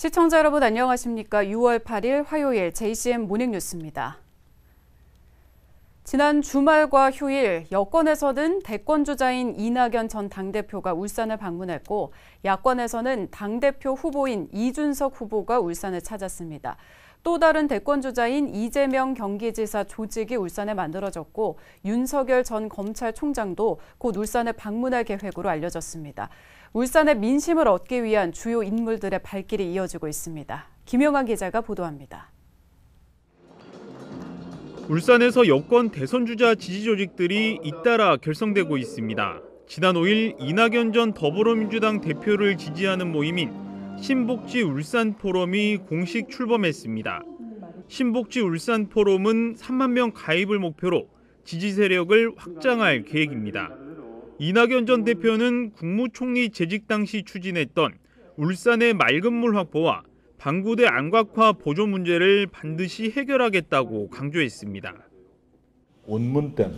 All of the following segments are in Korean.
시청자 여러분 안녕하십니까? 6월 8일 화요일 JCM 모닝뉴스입니다. 지난 주말과 휴일 여권에서는 대권주자인 이낙연 전 당대표가 울산을 방문했고 야권에서는 당대표 후보인 이준석 후보가 울산을 찾았습니다. 또 다른 대권주자인 이재명 경기지사 조직이 울산에 만들어졌고 윤석열 전 검찰총장도 곧 울산에 방문할 계획으로 알려졌습니다. 울산의 민심을 얻기 위한 주요 인물들의 발길이 이어지고 있습니다. 김영환 기자가 보도합니다. 울산에서 여권 대선주자 지지 조직들이 잇따라 결성되고 있습니다. 지난 5일 이낙연 전 더불어민주당 대표를 지지하는 모임인 신복지 울산 포럼이 공식 출범했습니다. 신복지 울산 포럼은 3만 명 가입을 목표로 지지 세력을 확장할 계획입니다. 이낙연 전 대표는 국무총리 재직 당시 추진했던 울산의 맑은 물 확보와 방구대 안각화 보조 문제를 반드시 해결하겠다고 강조했습니다. 온문댐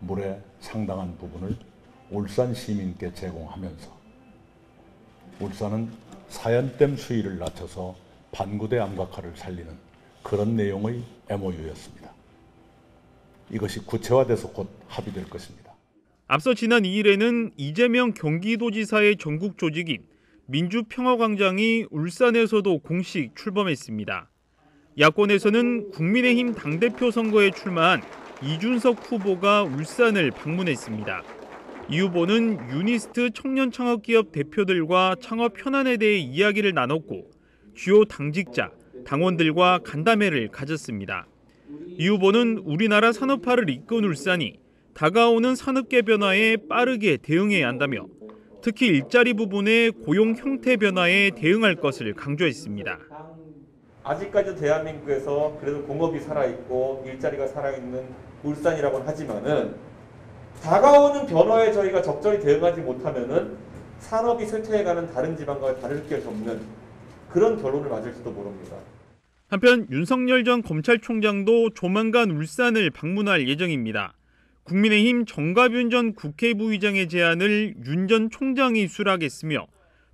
물의 상당한 부분을 울산 시민께 제공하면서 울산은 사연댐 수위를 낮춰서 반구대 암각화를 살리는 그런 내용의 MOU였습니다. 이것이 구체화돼서 곧 합의될 것입니다. 앞서 지난 2일에는 이재명 경기도지사의 전국 조직인 민주평화광장이 울산에서도 공식 출범했습니다. 야권에서는 국민의힘 당대표 선거에 출마한 이준석 후보가 울산을 방문했습니다. 이 후보는 유니스트 청년 창업기업 대표들과 창업 현안에 대해 이야기를 나눴고 주요 당직자, 당원들과 간담회를 가졌습니다. 이 후보는 우리나라 산업화를 이끈 울산이 다가오는 산업계 변화에 빠르게 대응해야 한다며 특히 일자리 부분의 고용 형태 변화에 대응할 것을 강조했습니다. 아직까지 대한민국에서 그래도 공업이 살아있고 일자리가 살아있는 울산이라고 하지만은 다가오는 변화에 저희가 적절히 대응하지 못하면은 산업이 쇠퇴해가는 다른 지방과의 다를 게 없는 그런 결론을 맞을지도 모릅니다. 한편 윤석열 전 검찰총장도 조만간 울산을 방문할 예정입니다. 국민의힘 정가윤 전 국회부의장의 제안을 윤 전 총장이 수락했으며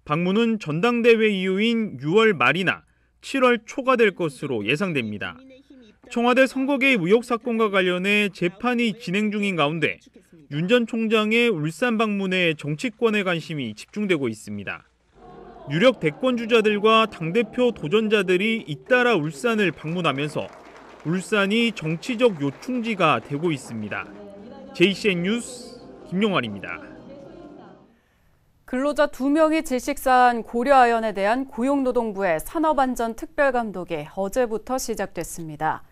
방문은 전당대회 이후인 6월 말이나 7월 초가 될 것으로 예상됩니다. 청와대 선거개입 의혹 사건과 관련해 재판이 진행 중인 가운데 윤전 총장의 울산 방문에 정치권의 관심이 집중되고 있습니다. 유력 대권 주자들과 당대표 도전자들이 잇따라 울산을 방문하면서 울산이 정치적 요충지가 되고 있습니다. JCN 뉴스 김용환입니다. 근로자 2명이 질식사한 고려아연에 대한 고용노동부의 산업안전특별감독이 어제부터 시작됐습니다.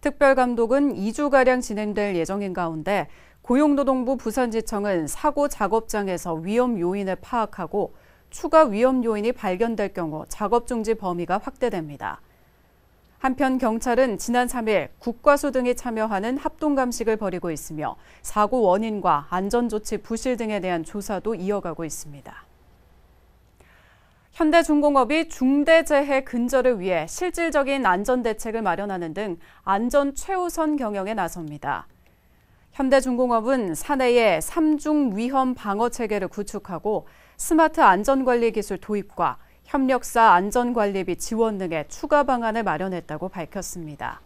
특별감독은 2주가량 진행될 예정인 가운데 고용노동부 부산지청은 사고 작업장에서 위험 요인을 파악하고 추가 위험 요인이 발견될 경우 작업 중지 범위가 확대됩니다. 한편 경찰은 지난 3일 국과수 등이 참여하는 합동 감식을 벌이고 있으며 사고 원인과 안전 조치 부실 등에 대한 조사도 이어가고 있습니다. 현대중공업이 중대재해 근절을 위해 실질적인 안전 대책을 마련하는 등 안전 최우선 경영에 나섭니다. 현대중공업은 사내에 3중 위험 방어 체계를 구축하고 스마트 안전관리 기술 도입과 협력사 안전관리비 지원 등의 추가 방안을 마련했다고 밝혔습니다.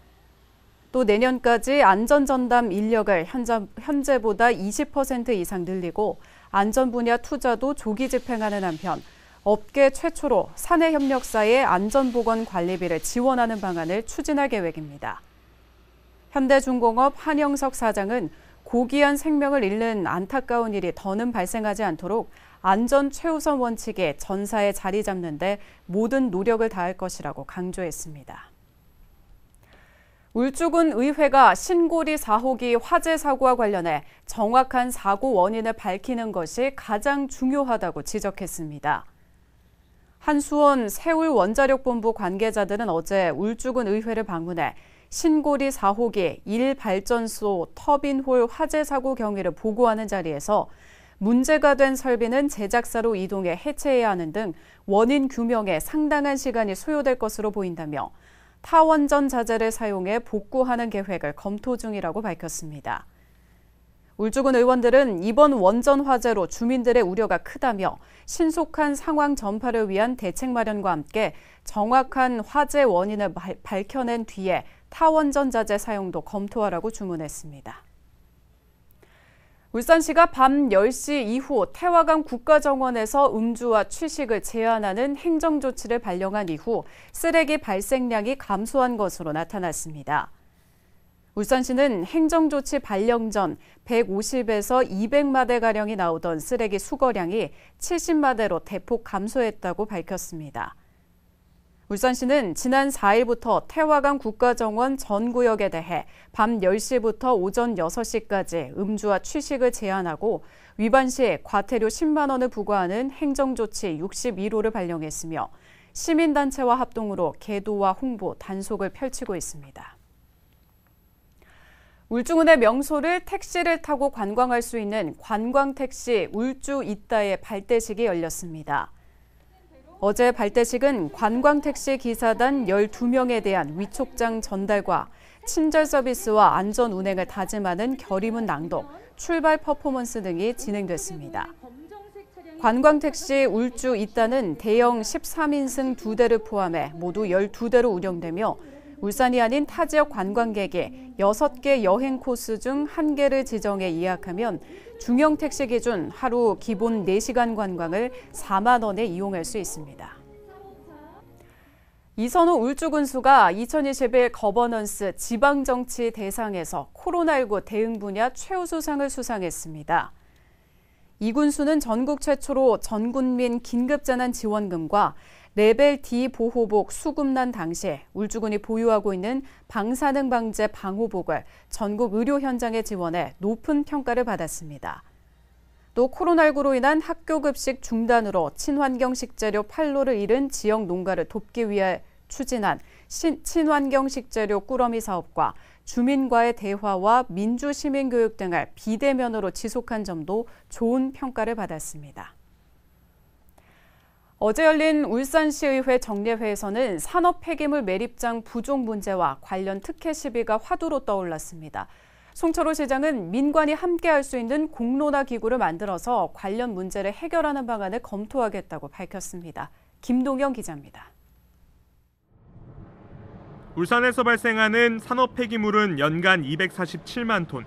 또 내년까지 안전전담 인력을 현재, 보다 20% 이상 늘리고 안전 분야 투자도 조기 집행하는 한편 업계 최초로 사내 협력사의 안전보건 관리비를 지원하는 방안을 추진할 계획입니다. 현대중공업 한영석 사장은 고귀한 생명을 잃는 안타까운 일이 더는 발생하지 않도록 안전 최우선 원칙에 전사에 자리 잡는 데 모든 노력을 다할 것이라고 강조했습니다. 울주군 의회가 신고리 4호기 화재 사고와 관련해 정확한 사고 원인을 밝히는 것이 가장 중요하다고 지적했습니다. 한수원 세울원자력본부 관계자들은 어제 울주군 의회를 방문해 신고리 4호기 1발전소 터빈홀 화재 사고 경위를 보고하는 자리에서 문제가 된 설비는 제작사로 이동해 해체해야 하는 등 원인 규명에 상당한 시간이 소요될 것으로 보인다며 타원전 자재를 사용해 복구하는 계획을 검토 중이라고 밝혔습니다. 울주군 의원들은 이번 원전 화재로 주민들의 우려가 크다며 신속한 상황 전파를 위한 대책 마련과 함께 정확한 화재 원인을 밝혀낸 뒤에 타원전자재 사용도 검토하라고 주문했습니다. 울산시가 밤 10시 이후 태화강 국가정원에서 음주와 취식을 제한하는 행정조치를 발령한 이후 쓰레기 발생량이 감소한 것으로 나타났습니다. 울산시는 행정조치 발령 전 150에서 200마대가량이 나오던 쓰레기 수거량이 70마대로 대폭 감소했다고 밝혔습니다. 울산시는 지난 4일부터 태화강 국가정원 전 구역에 대해 밤 10시부터 오전 6시까지 음주와 취식을 제한하고 위반 시 과태료 10만 원을 부과하는 행정조치 61호를 발령했으며 시민단체와 합동으로 계도와 홍보, 단속을 펼치고 있습니다. 울주군의 명소를 택시를 타고 관광할 수 있는 관광택시 울주 이따의 발대식이 열렸습니다. 어제 발대식은 관광택시 기사단 12명에 대한 위촉장 전달과 친절 서비스와 안전 운행을 다짐하는 결의문 낭독, 출발 퍼포먼스 등이 진행됐습니다. 관광택시 울주 2단은 대형 13인승 2대를 포함해 모두 12대로 운영되며 울산이 아닌 타 지역 관광객이 6개 여행 코스 중 1개를 지정해 예약하면 중형 택시 기준 하루 기본 4시간 관광을 4만 원에 이용할 수 있습니다. 이선호 울주군수가 2021 거버넌스 지방정치 대상에서 코로나19 대응 분야 최우수상을 수상했습니다. 이 군수는 전국 최초로 전군민 긴급재난지원금과 레벨 D 보호복 수급난 당시에 울주군이 보유하고 있는 방사능 방제 방호복을 전국 의료 현장에 지원해 높은 평가를 받았습니다. 또 코로나19로 인한 학교 급식 중단으로 친환경 식재료 판로를 잃은 지역 농가를 돕기 위해 추진한 신, 친환경 식재료 꾸러미 사업과 주민과의 대화와 민주시민교육 등을 비대면으로 지속한 점도 좋은 평가를 받았습니다. 어제 열린 울산시의회 정례회에서는 산업 폐기물 매립장 부족 문제와 관련 특혜 시비가 화두로 떠올랐습니다. 송철호 시장은 민관이 함께할 수 있는 공론화 기구를 만들어서 관련 문제를 해결하는 방안을 검토하겠다고 밝혔습니다. 김동영 기자입니다. 울산에서 발생하는 산업 폐기물은 연간 247만 톤.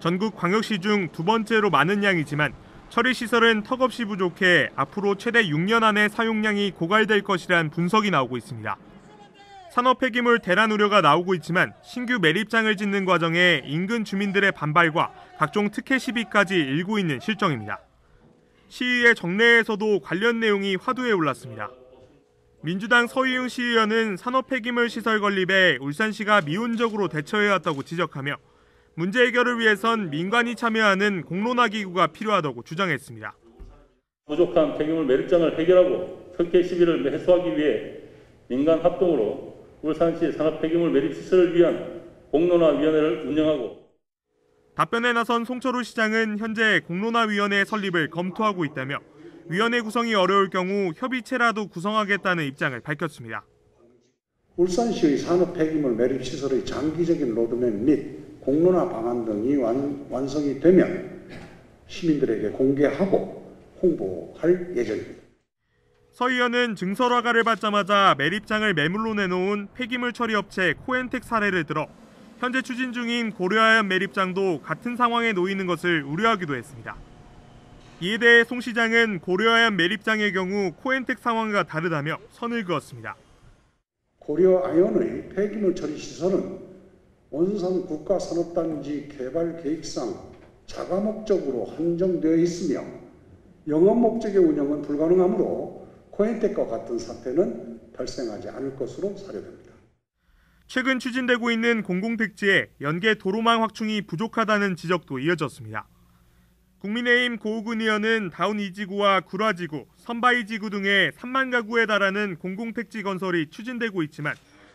전국 광역시 중 두 번째로 많은 양이지만 처리시설은 턱없이 부족해 앞으로 최대 6년 안에 사용량이 고갈될 것이란 분석이 나오고 있습니다. 산업 폐기물 대란 우려가 나오고 있지만 신규 매립장을 짓는 과정에 인근 주민들의 반발과 각종 특혜 시비까지 일고 있는 실정입니다. 시의회 정례에서도 관련 내용이 화두에 올랐습니다. 민주당 서희웅 시의원은 산업 폐기물 시설 건립에 울산시가 미온적으로 대처해왔다고 지적하며 문제 해결을 위해선 민간이 참여하는 공론화 기구가 필요하다고 주장했습니다. 부족한 폐기물 매립장을 해결하고 특혜 시비를 해소하기 위해 민간 합동으로 울산시 산업 폐기물 매립 시설을 위한 공론화위원회를 운영하고 답변에 나선 송철호 시장은 현재 공론화위원회 설립을 검토하고 있다며 위원회 구성이 어려울 경우 협의체라도 구성하겠다는 입장을 밝혔습니다. 울산시의 산업 폐기물 매립 시설의 장기적인 로드맵 및 공론화 방안 등이 완, 완성이 되면 시민들에게 공개하고 홍보할 예정입니다. 서 의원은 증설 허가를 받자마자 매립장을 매물로 내놓은 폐기물 처리 업체 코엔텍 사례를 들어 현재 추진 중인 고려하얀 매립장도 같은 상황에 놓이는 것을 우려하기도 했습니다. 이에 대해 송 시장은 고려하얀 매립장의 경우 코엔텍 상황과 다르다며 선을 그었습니다. 고려아연의 폐기물 처리 시설은 원산 국가산업단지 개발 계획상 자가 목적으로 한정되어 있으며 영업 목적의 운영은 불가능하므로 코엔텍과 같은 사태는 발생하지 않을 것으로 사료됩니다. 최근 추진되고 있는 공공택지의 연계 도로망 확충이 부족하다는 지적도 이어졌습니다. 국민의힘 고우근 의원은 다운이지구와 구라지구, 선바이지구 등의 3만 가구에 달하는 공공택지 건설이 추진되고 있지만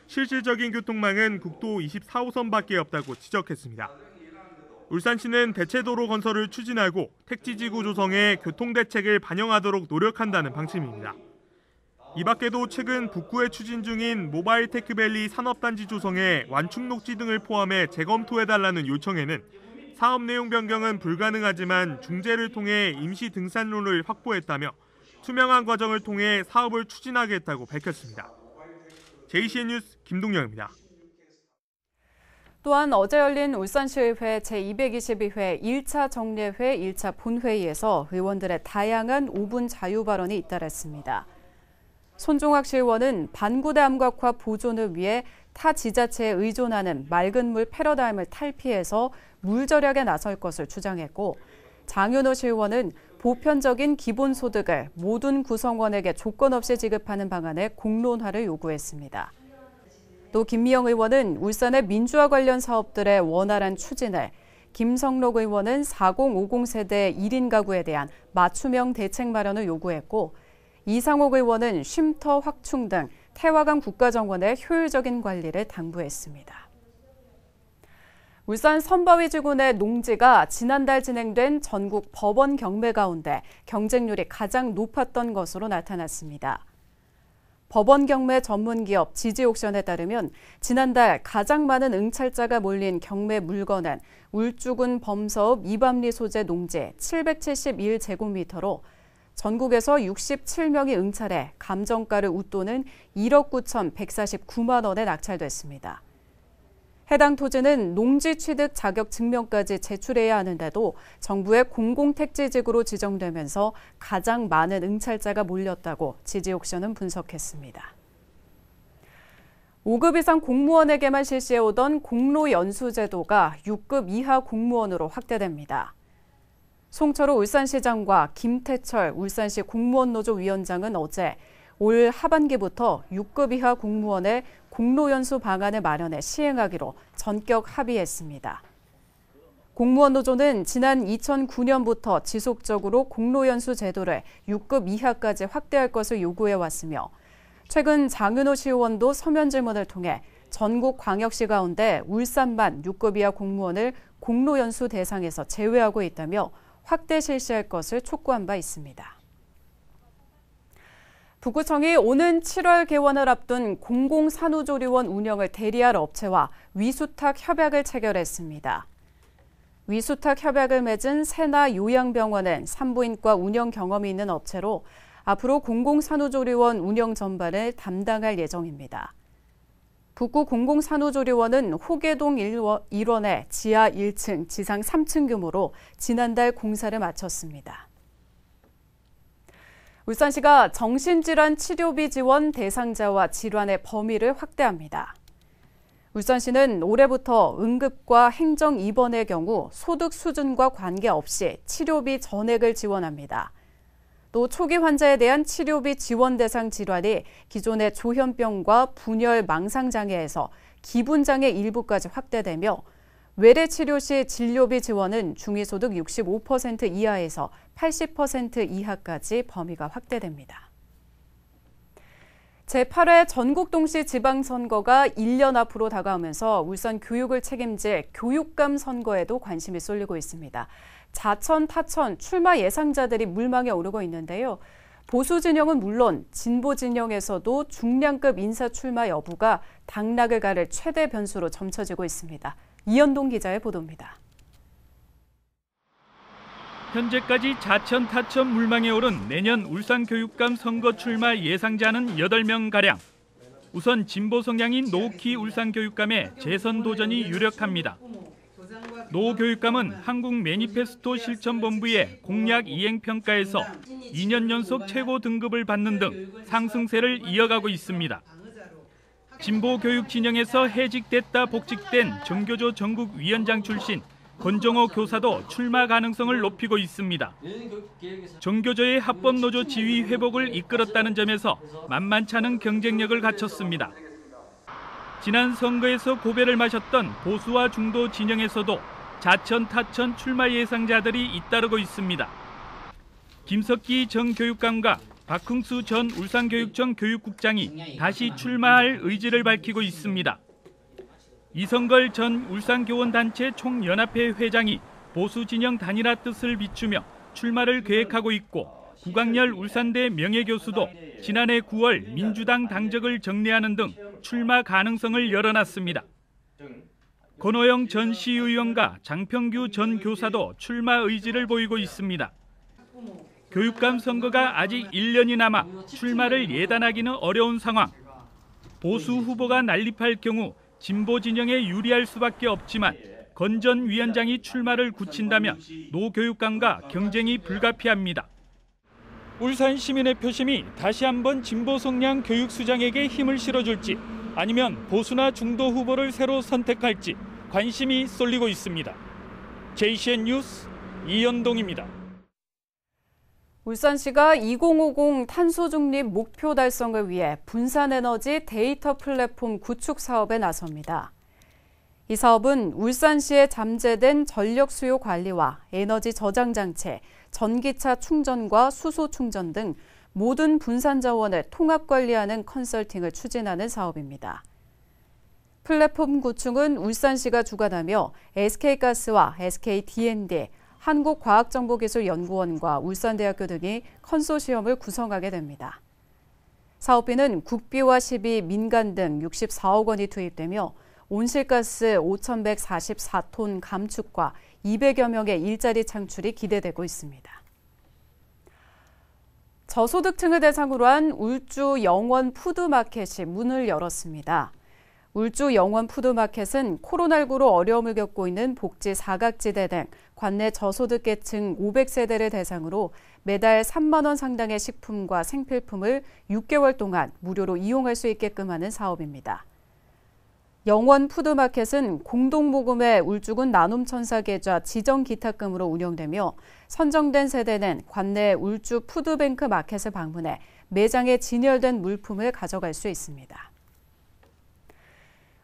실질적인 교통망은 국도 24호선밖에 없다고 지적했습니다. 울산시는 대체도로 건설을 추진하고 택지지구 조성에 교통대책을 반영하도록 노력한다는 방침입니다. 이 밖에도 최근 북구에 추진 중인 모바일 테크밸리 산업단지 조성에 완충녹지 등을 포함해 재검토해달라는 요청에는 사업 내용 변경은 불가능하지만 중재를 통해 임시 등산로를 확보했다며 투명한 과정을 통해 사업을 추진하겠다고 밝혔습니다. JCN 뉴스 김동영입니다. 또한 어제 열린 울산시의회 제222회 1차 정례회 1차 본회의에서 의원들의 다양한 5분 자유 발언이 잇따랐습니다. 손종학 시의원은 반구대 암각화 보존을 위해 타 지자체에 의존하는 맑은 물 패러다임을 탈피해서 물 절약에 나설 것을 주장했고 장윤호 시의원은 보편적인 기본소득을 모든 구성원에게 조건 없이 지급하는 방안의 공론화를 요구했습니다. 또 김미영 의원은 울산의 민주화 관련 사업들의 원활한 추진을, 김성록 의원은 4050 세대 1인 가구에 대한 맞춤형 대책 마련을 요구했고, 이상옥 의원은 쉼터 확충 등 태화강 국가정원의 효율적인 관리를 당부했습니다. 울산 선바위지군의 농지가 지난달 진행된 전국 법원 경매 가운데 경쟁률이 가장 높았던 것으로 나타났습니다. 법원 경매 전문 기업 지지옥션에 따르면 지난달 가장 많은 응찰자가 몰린 경매 물건은 울주군 범서읍 이밤리 소재 농지 771제곱미터로 전국에서 67명이 응찰해 감정가를 웃도는 1억 9,149만 원에 낙찰됐습니다. 해당 토지는 농지 취득 자격 증명까지 제출해야 하는데도 정부의 공공택지지구로 지정되면서 가장 많은 응찰자가 몰렸다고 지지옥션은 분석했습니다. 5급 이상 공무원에게만 실시해오던 공로 연수 제도가 6급 이하 공무원으로 확대됩니다. 송철호 울산시장과 김태철 울산시 공무원노조 위원장은 어제 올 하반기부터 6급 이하 공무원의 공로 연수 방안을 마련해 시행하기로 전격 합의했습니다. 공무원 노조는 지난 2009년부터 지속적으로 공로 연수 제도를 6급 이하까지 확대할 것을 요구해 왔으며 최근 장은호 시의원도 서면 질문을 통해 전국 광역시 가운데 울산만 6급 이하 공무원을 공로 연수 대상에서 제외하고 있다며 확대 실시할 것을 촉구한 바 있습니다. 북구청이 오는 7월 개원을 앞둔 공공산후조리원 운영을 대리할 업체와 위수탁 협약을 체결했습니다. 위수탁 협약을 맺은 세나 요양병원은 산부인과 운영 경험이 있는 업체로 앞으로 공공산후조리원 운영 전반을 담당할 예정입니다. 북구 공공산후조리원은 호계동 1원에 지하 1층, 지상 3층 규모로 지난달 공사를 마쳤습니다. 울산시가 정신질환 치료비 지원 대상자와 질환의 범위를 확대합니다. 울산시는 올해부터 응급과 행정 입원의 경우 소득 수준과 관계없이 치료비 전액을 지원합니다. 또 초기 환자에 대한 치료비 지원 대상 질환이 기존의 조현병과 분열 망상장애에서 기분장애 일부까지 확대되며 외래 치료 시 진료비 지원은 중위소득 65% 이하에서 80% 이하까지 범위가 확대됩니다. 제8회 전국 동시 지방선거가 1년 앞으로 다가오면서 울산 교육을 책임질 교육감 선거에도 관심이 쏠리고 있습니다. 자천, 타천, 출마 예상자들이 물망에 오르고 있는데요. 보수 진영은 물론 진보 진영에서도 중량급 인사 출마 여부가 당락을 가를 최대 변수로 점쳐지고 있습니다. 이현동 기자의 보도입니다. 현재까지 자천 타천 물망에 오른 내년 울산교육감 선거 출마 예상자는 8명가량. 우선 진보 성향인 노키 울산교육감의 재선 도전이 유력합니다. 노 교육감은 한국 매니페스토 실천본부의 공약 이행평가에서 2년 연속 최고 등급을 받는 등 상승세를 이어가고 있습니다. 진보 교육 진영에서 해직됐다 복직된 정교조 전국위원장 출신 권정호 교사도 출마 가능성을 높이고 있습니다. 정교조의 합법노조 지위 회복을 이끌었다는 점에서 만만찮은 경쟁력을 갖췄습니다. 지난 선거에서 고배를 마셨던 보수와 중도 진영에서도 자천 타천 출마 예상자들이 잇따르고 있습니다. 김석기 전 교육감과 박흥수 전 울산교육청 교육국장이 다시 출마할 의지를 밝히고 있습니다. 이성걸 전 울산교원단체 총연합회 회장이 보수 진영 단일화 뜻을 비추며 출마를 계획하고 있고 구강열 울산대 명예교수도 지난해 9월 민주당 당적을 정리하는 등 출마 가능성을 열어놨습니다. 권호영 전 시의원과 장평규 전 교사도 출마 의지를 보이고 있습니다. 교육감 선거가 아직 1년이 남아 출마를 예단하기는 어려운 상황. 보수 후보가 난립할 경우 진보 진영에 유리할 수밖에 없지만 건전 위원장이 출마를 굳힌다면 노 교육감과 경쟁이 불가피합니다. 울산 시민의 표심이 다시 한번 진보 성량 교육수장에게 힘을 실어줄지 아니면 보수나 중도 후보를 새로 선택할지 관심이 쏠리고 있습니다. JCN 뉴스 이현동입니다. 울산시가 2050 탄소 중립 목표 달성을 위해 분산 에너지 데이터 플랫폼 구축 사업에 나섭니다. 이 사업은 울산시에 잠재된 전력 수요 관리와 에너지 저장 장치, 전기차 충전과 수소 충전 등 모든 분산 자원을 통합 관리하는 컨설팅을 추진하는 사업입니다. 플랫폼 구축은 울산시가 주관하며 SK가스와 s k d d 한국과학정보기술연구원과 울산대학교 등이 컨소시엄을 구성하게 됩니다. 사업비는 국비와 시비, 민간 등 64억 원이 투입되며 온실가스 5,144톤 감축과 200여 명의 일자리 창출이 기대되고 있습니다. 저소득층을 대상으로 한 울주 영원 푸드마켓이 문을 열었습니다. 울주 영원 푸드마켓은 코로나19로 어려움을 겪고 있는 복지 사각지대 등 관내 저소득계층 500세대를 대상으로 매달 3만 원 상당의 식품과 생필품을 6개월 동안 무료로 이용할 수 있게끔 하는 사업입니다. 영원 푸드마켓은 공동모금의 울주군 나눔천사 계좌 지정 기탁금으로 운영되며 선정된 세대는 관내 울주 푸드뱅크 마켓을 방문해 매장에 진열된 물품을 가져갈 수 있습니다.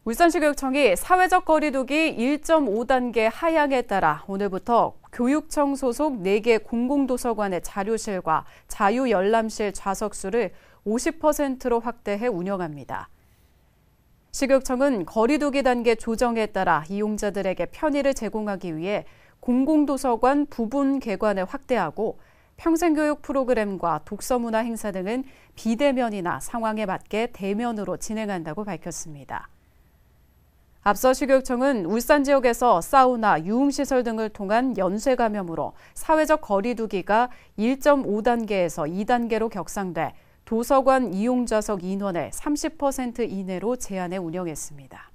울산시 교육청이 사회적 거리두기 1.5단계 하향에 따라 오늘부터 교육청 소속 4개 공공도서관의 자료실과 자유열람실 좌석수를 50%로 확대해 운영합니다. 시교육청은 거리두기 단계 조정에 따라 이용자들에게 편의를 제공하기 위해 공공도서관 부분 개관을 확대하고 평생교육 프로그램과 독서문화 행사 등은 비대면이나 상황에 맞게 대면으로 진행한다고 밝혔습니다. 앞서 식욕청은 울산 지역에서 사우나, 유흥시설 등을 통한 연쇄 감염으로 사회적 거리두기가 1.5단계에서 2단계로 격상돼 도서관 이용좌석 인원의 30% 이내로 제한해 운영했습니다.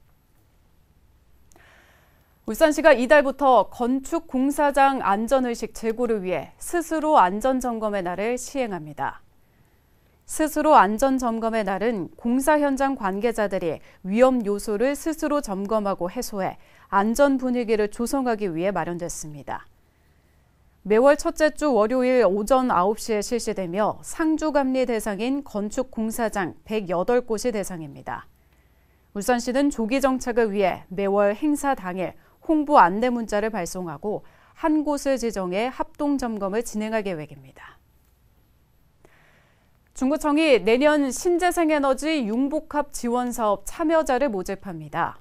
울산시가 이달부터 건축 공사장 안전의식 제고를 위해 스스로 안전점검의 날을 시행합니다. 스스로 안전 점검의 날은 공사 현장 관계자들이 위험 요소를 스스로 점검하고 해소해 안전 분위기를 조성하기 위해 마련됐습니다. 매월 첫째 주 월요일 오전 9시에 실시되며 상주감리 대상인 건축공사장 108곳이 대상입니다. 울산시는 조기 정착을 위해 매월 행사 당일 홍보 안내 문자를 발송하고 한 곳을 지정해 합동 점검을 진행할 계획입니다. 중구청이 내년 신재생에너지 융복합 지원 사업 참여자를 모집합니다.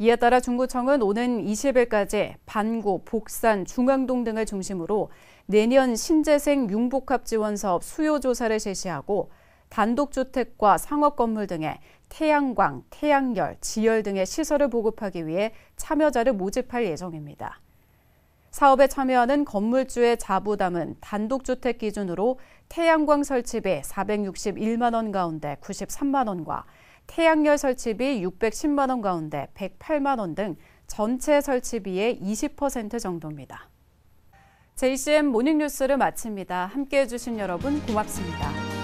이에 따라 중구청은 오는 20일까지 반구, 복산, 중앙동 등을 중심으로 내년 신재생 융복합 지원 사업 수요 조사를 실시하고 단독주택과 상업 건물 등의 태양광, 태양열, 지열 등의 시설을 보급하기 위해 참여자를 모집할 예정입니다. 사업에 참여하는 건물주의 자부담은 단독주택 기준으로 태양광 설치비 461만 원 가운데 93만 원과 태양열 설치비 610만 원 가운데 108만 원 등 전체 설치비의 20% 정도입니다. JCM 모닝뉴스를 마칩니다. 함께해 주신 여러분 고맙습니다.